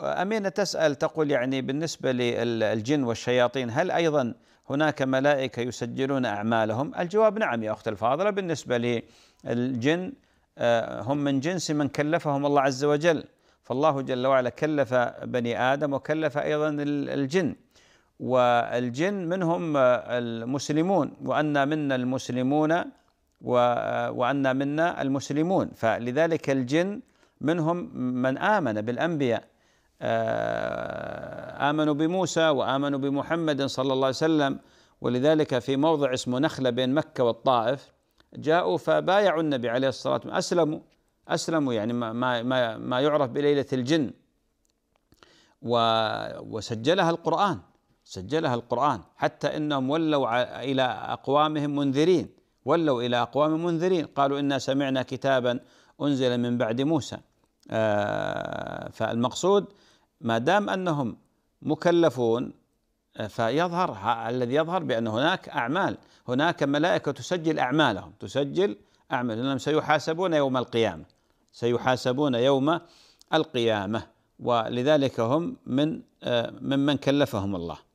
أمينة تسأل تقول يعني بالنسبة للجن والشياطين هل أيضا هناك ملائكة يسجلون أعمالهم الجواب نعم يا أخت الفاضلة بالنسبة للجن آه، هم من جنس من كلفهم الله عز وجل فالله جل وعلا كلف بني آدم وكلف أيضا الجن والجن منهم آه، المسلمون وأن منا المسلمون آه، وأن منا المسلمون فلذلك الجن منهم من آمن بالأنبياء آه، آمنوا بموسى وآمنوا بمحمد صلى الله عليه وسلم ولذلك في موضع اسمه نخلة بين مكة والطائف جاءوا فبايعوا النبي عليه الصلاة والسلام أسلموا أسلموا يعني ما, ما, ما يعرف بليلة الجن و وسجلها القرآن سجلها القرآن حتى إنهم ولوا إلى أقوامهم منذرين ولوا إلى أقوام منذرين قالوا إنا سمعنا كتابا أنزل من بعد موسى آه، فالمقصود ما دام انهم مكلفون آه، فيظهر الذي يظهر بان هناك اعمال هناك ملائكه تسجل اعمالهم تسجل اعمال انهم سيحاسبون يوم القيامه سيحاسبون يوم القيامه ولذلك هم من آه، ممن كلفهم الله